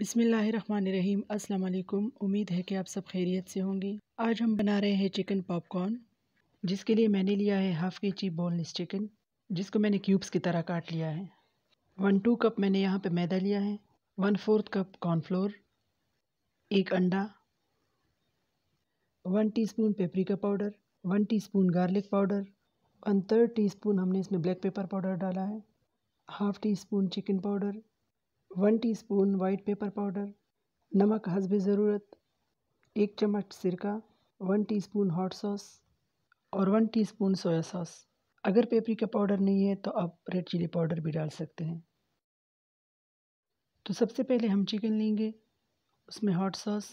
बिसमीम् अल्लाम उम्मीद है कि आप सब खैरियत से होंगी आज हम बना रहे हैं चिकन पॉपकॉर्न जिसके लिए मैंने लिया है हाफ़ के जी बोनलेस चिकन जिसको मैंने क्यूब्स की तरह काट लिया है वन टू कप मैंने यहाँ पे मैदा लिया है वन फोर्थ कप कॉर्नफ्लोर एक अंडा one teaspoon paprika powder one teaspoon garlic powder one third teaspoon हमने इसमें ब्लैक पेपर पाउडर डाला है half teaspoon chicken powder one teaspoon white pepper powder नमक हसब ज़रूरत एक चम्मच सिरका वन टीस्पून हॉट सॉस और वन टीस्पून सोया सॉस अगर पेपरिका पाउडर नहीं है तो आप रेड चिली पाउडर भी डाल सकते हैं तो सबसे पहले हम चिकन लेंगे उसमें हॉट सॉस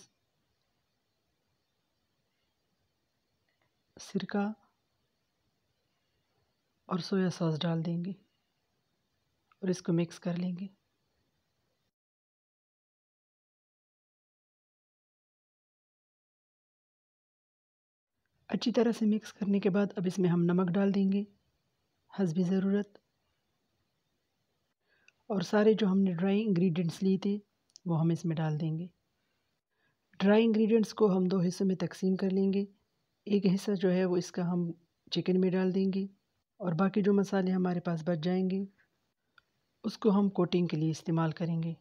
सिरका और सोया सॉस डाल देंगे और इसको मिक्स कर लेंगे अच्छी तरह से मिक्स करने के बाद अब इसमें हम नमक डाल देंगे हसबी ज़रूरत और सारे जो हमने ड्राई इंग्रेडिएंट्स लिए थे वो हम इसमें डाल देंगे ड्राई इंग्रेडिएंट्स को हम दो हिस्सों में तकसीम कर लेंगे एक हिस्सा जो है वो इसका हम चिकन में डाल देंगे और बाकी जो मसाले हमारे पास बच जाएंगे उसको हम कोटिंग के लिए इस्तेमाल करेंगे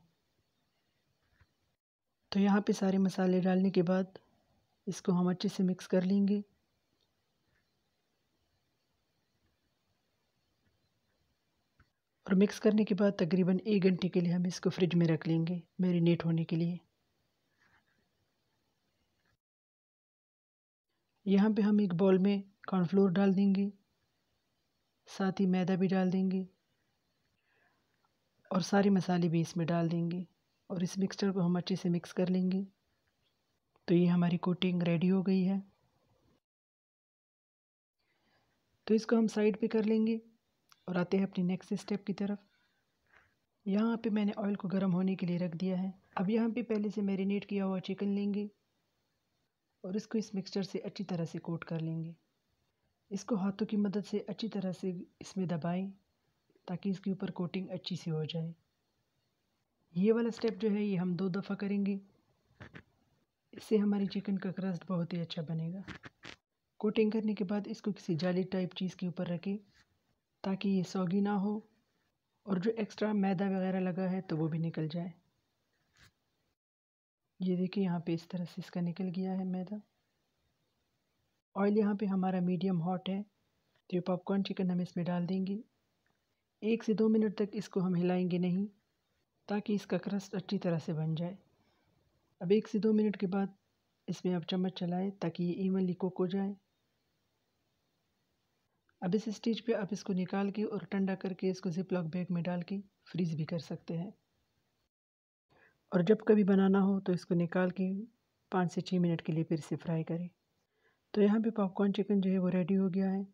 तो यहाँ पे सारे मसाले डालने के बाद इसको हम अच्छे से मिक्स कर लेंगे और मिक्स करने के बाद तकरीबन एक घंटे के लिए हम इसको फ्रिज में रख लेंगे मैरिनेट होने के लिए यहाँ पे हम एक बॉल में कॉर्नफ्लोर डाल देंगे साथ ही मैदा भी डाल देंगे और सारे मसाले भी इसमें डाल देंगे और इस मिक्सचर को हम अच्छे से मिक्स कर लेंगे तो ये हमारी कोटिंग रेडी हो गई है तो इसको हम साइड पे कर लेंगे और आते हैं अपनी नेक्स्ट स्टेप की तरफ यहाँ पे मैंने ऑयल को गर्म होने के लिए रख दिया है अब यहाँ पे पहले से मैरिनेट किया हुआ चिकन लेंगे और इसको इस मिक्सचर से अच्छी तरह से कोट कर लेंगे इसको हाथों की मदद से अच्छी तरह से इसमें दबाएं ताकि इसके ऊपर कोटिंग अच्छी सी हो जाए ये वाला स्टेप जो है ये हम दो दफ़ा करेंगे इससे हमारी चिकन का क्रस्ट बहुत ही अच्छा बनेगा कोटिंग करने के बाद इसको किसी जाली टाइप चीज़ के ऊपर रखें ताकि ये सौगी ना हो और जो एक्स्ट्रा मैदा वगैरह लगा है तो वो भी निकल जाए ये देखिए यहाँ पे इस तरह से इसका निकल गया है मैदा ऑयल यहाँ पे हमारा मीडियम हॉट है तो ये पॉपकॉर्न चिकन हम इसमें डाल देंगे एक से दो मिनट तक इसको हम हिलाएंगे नहीं ताकि इसका क्रस्ट अच्छी तरह से बन जाए अब एक से दो मिनट के बाद इसमें आप चम्मच चलाएँ ताकि ये इवनली कुक हो जाए अब इस स्टेज पे आप इसको निकाल के और ठंडा करके इसको जिप लॉक बैग में डाल के फ्रीज भी कर सकते हैं और जब कभी बनाना हो तो इसको निकाल के पाँच से छः मिनट के लिए फिर से फ्राई करें तो यहाँ पे पॉपकॉर्न चिकन जो है वो रेडी हो गया है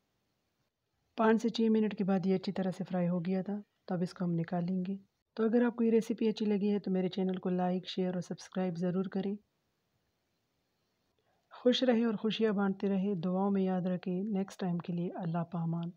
पाँच से छः मिनट के बाद ये अच्छी तरह से फ्राई हो गया था तो अब इसको हम निकालेंगे तो अगर आपको ये रेसिपी अच्छी लगी है तो मेरे चैनल को लाइक शेयर और सब्सक्राइब ज़रूर करें खुश रहें और खुशियाँ बांटते रहें दुआओं में याद रखें नेक्स्ट टाइम के लिए अल्लाह पामान